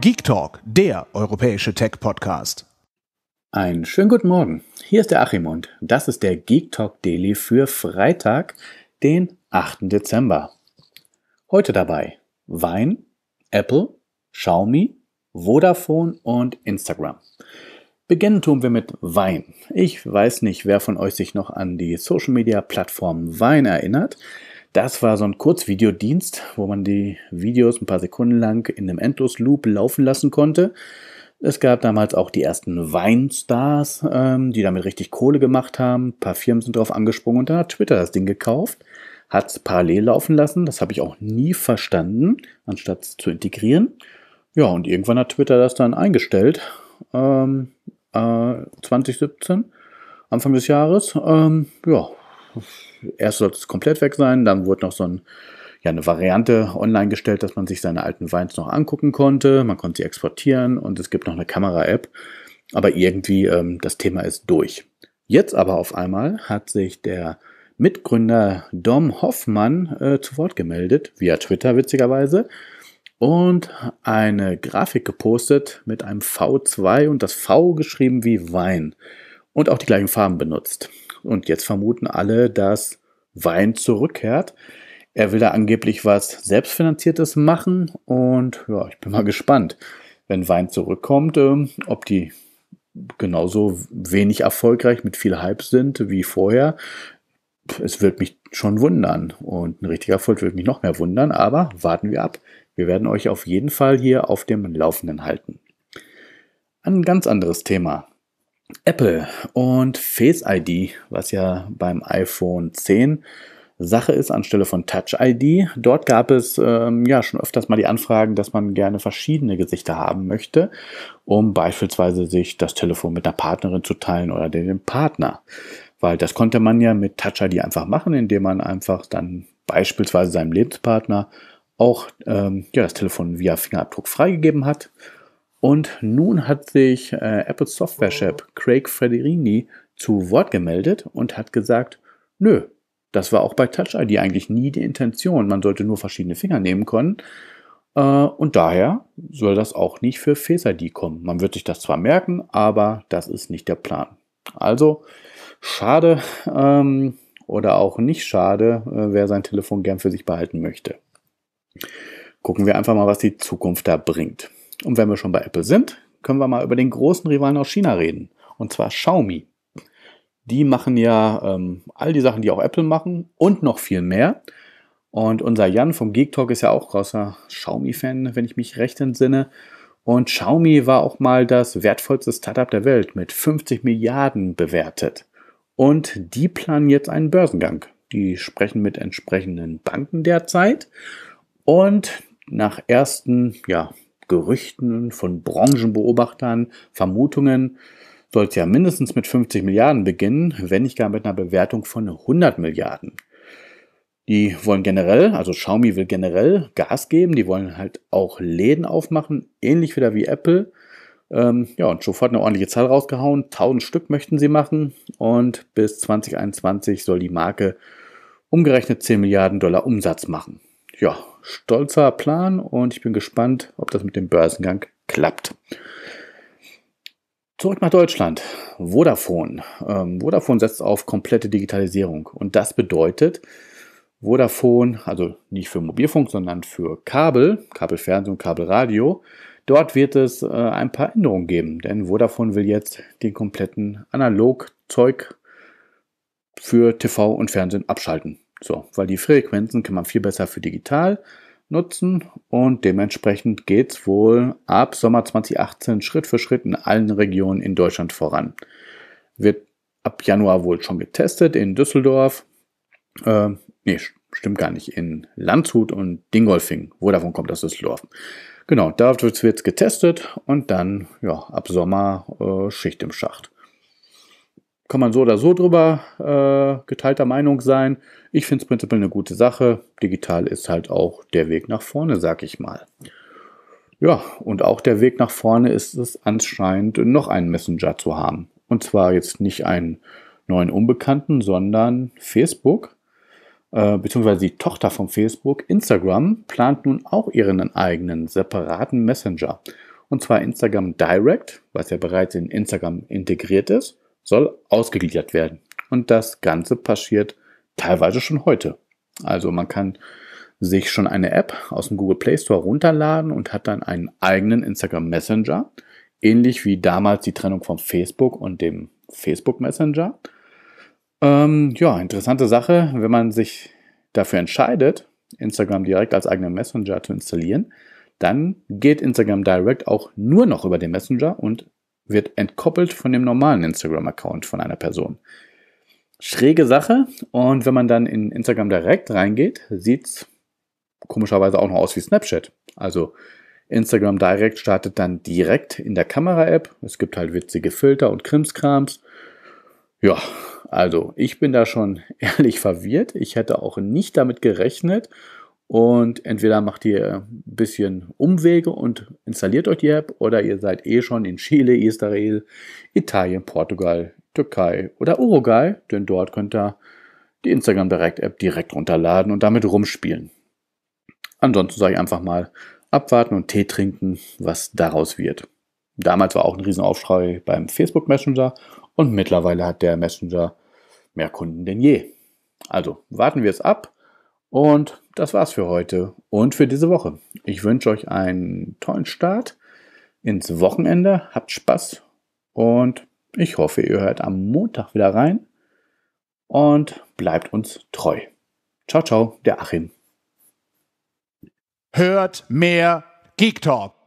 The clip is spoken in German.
Geek Talk, der europäische Tech-Podcast. Einen schönen guten Morgen. Hier ist der Achim und das ist der Geek Talk Daily für Freitag, den 8. Dezember. Heute dabei Wein, Apple, Xiaomi, Vodafone und Instagram. Beginnen tun wir mit Wein. Ich weiß nicht, wer von euch sich noch an die Social Media Plattform Wein erinnert. Das war so ein Kurzvideodienst, wo man die Videos ein paar Sekunden lang in einem Endlosloop laufen lassen konnte. Es gab damals auch die ersten Weinstars, ähm, die damit richtig Kohle gemacht haben. Ein paar Firmen sind drauf angesprungen und dann hat Twitter das Ding gekauft, hat es parallel laufen lassen. Das habe ich auch nie verstanden, anstatt es zu integrieren. Ja, und irgendwann hat Twitter das dann eingestellt, ähm, äh, 2017, Anfang des Jahres. Ähm, ja, Erst sollte es komplett weg sein, dann wurde noch so ein, ja, eine Variante online gestellt, dass man sich seine alten Weins noch angucken konnte. Man konnte sie exportieren und es gibt noch eine Kamera-App. Aber irgendwie, ähm, das Thema ist durch. Jetzt aber auf einmal hat sich der Mitgründer Dom Hoffmann äh, zu Wort gemeldet, via Twitter witzigerweise, und eine Grafik gepostet mit einem V2 und das V geschrieben wie Wein und auch die gleichen Farben benutzt und jetzt vermuten alle, dass Wein zurückkehrt. Er will da angeblich was Selbstfinanziertes machen und ja, ich bin mal gespannt, wenn Wein zurückkommt, ähm, ob die genauso wenig erfolgreich mit viel Hype sind wie vorher. Es wird mich schon wundern und ein richtiger Erfolg wird mich noch mehr wundern, aber warten wir ab. Wir werden euch auf jeden Fall hier auf dem Laufenden halten. Ein ganz anderes Thema. Apple und Face ID, was ja beim iPhone 10 Sache ist anstelle von Touch ID. Dort gab es ähm, ja schon öfters mal die Anfragen, dass man gerne verschiedene Gesichter haben möchte, um beispielsweise sich das Telefon mit einer Partnerin zu teilen oder dem Partner. Weil das konnte man ja mit Touch ID einfach machen, indem man einfach dann beispielsweise seinem Lebenspartner auch ähm, ja, das Telefon via Fingerabdruck freigegeben hat und nun hat sich äh, Apple Software Chef Craig Federini zu Wort gemeldet und hat gesagt, nö, das war auch bei Touch ID eigentlich nie die Intention. Man sollte nur verschiedene Finger nehmen können. Äh, und daher soll das auch nicht für Face ID kommen. Man wird sich das zwar merken, aber das ist nicht der Plan. Also, schade ähm, oder auch nicht schade, äh, wer sein Telefon gern für sich behalten möchte. Gucken wir einfach mal, was die Zukunft da bringt. Und wenn wir schon bei Apple sind, können wir mal über den großen Rivalen aus China reden. Und zwar Xiaomi. Die machen ja ähm, all die Sachen, die auch Apple machen und noch viel mehr. Und unser Jan vom Geek Talk ist ja auch großer Xiaomi-Fan, wenn ich mich recht entsinne. Und Xiaomi war auch mal das wertvollste Startup der Welt mit 50 Milliarden bewertet. Und die planen jetzt einen Börsengang. Die sprechen mit entsprechenden Banken derzeit. Und nach ersten ja, Gerüchten, von Branchenbeobachtern, Vermutungen soll es ja mindestens mit 50 Milliarden beginnen, wenn nicht gar mit einer Bewertung von 100 Milliarden. Die wollen generell, also Xiaomi will generell Gas geben, die wollen halt auch Läden aufmachen, ähnlich wieder wie Apple. Ähm, ja, und sofort eine ordentliche Zahl rausgehauen, 1000 Stück möchten sie machen und bis 2021 soll die Marke umgerechnet 10 Milliarden Dollar Umsatz machen. Ja, stolzer Plan und ich bin gespannt, ob das mit dem Börsengang klappt. Zurück nach Deutschland. Vodafone. Ähm, Vodafone setzt auf komplette Digitalisierung und das bedeutet, Vodafone, also nicht für Mobilfunk, sondern für Kabel, Kabelfernsehen und Kabelradio, Dort wird es äh, ein paar Änderungen geben, denn Vodafone will jetzt den kompletten Analogzeug für TV und Fernsehen abschalten. So, weil die Frequenzen kann man viel besser für digital nutzen und dementsprechend geht es wohl ab Sommer 2018 Schritt für Schritt in allen Regionen in Deutschland voran. Wird ab Januar wohl schon getestet in Düsseldorf. Äh, nee, stimmt gar nicht, in Landshut und Dingolfing. Wo davon kommt das Düsseldorf? Genau, da wird es getestet und dann ja, ab Sommer äh, Schicht im Schacht kann man so oder so drüber äh, geteilter Meinung sein. Ich finde es prinzipiell eine gute Sache. Digital ist halt auch der Weg nach vorne, sag ich mal. Ja, und auch der Weg nach vorne ist es anscheinend, noch einen Messenger zu haben. Und zwar jetzt nicht einen neuen Unbekannten, sondern Facebook, äh, beziehungsweise die Tochter von Facebook, Instagram, plant nun auch ihren eigenen separaten Messenger. Und zwar Instagram Direct, was ja bereits in Instagram integriert ist soll ausgegliedert werden. Und das Ganze passiert teilweise schon heute. Also man kann sich schon eine App aus dem Google Play Store runterladen und hat dann einen eigenen Instagram Messenger, ähnlich wie damals die Trennung von Facebook und dem Facebook Messenger. Ähm, ja, interessante Sache, wenn man sich dafür entscheidet, Instagram direkt als eigenen Messenger zu installieren, dann geht Instagram Direct auch nur noch über den Messenger und wird entkoppelt von dem normalen Instagram-Account von einer Person. Schräge Sache. Und wenn man dann in Instagram direkt reingeht, sieht es komischerweise auch noch aus wie Snapchat. Also Instagram Direct startet dann direkt in der Kamera-App. Es gibt halt witzige Filter und Krimskrams. Ja, also ich bin da schon ehrlich verwirrt. Ich hätte auch nicht damit gerechnet und entweder macht ihr ein bisschen Umwege und installiert euch die App oder ihr seid eh schon in Chile, Israel, Italien, Portugal, Türkei oder Uruguay, denn dort könnt ihr die Instagram Direct App direkt runterladen und damit rumspielen. Ansonsten sage ich einfach mal abwarten und Tee trinken, was daraus wird. Damals war auch ein Riesenaufschrei beim Facebook Messenger und mittlerweile hat der Messenger mehr Kunden denn je. Also warten wir es ab und das war's für heute und für diese Woche. Ich wünsche euch einen tollen Start ins Wochenende. Habt Spaß und ich hoffe, ihr hört am Montag wieder rein und bleibt uns treu. Ciao, ciao, der Achim. Hört mehr Geek Talk.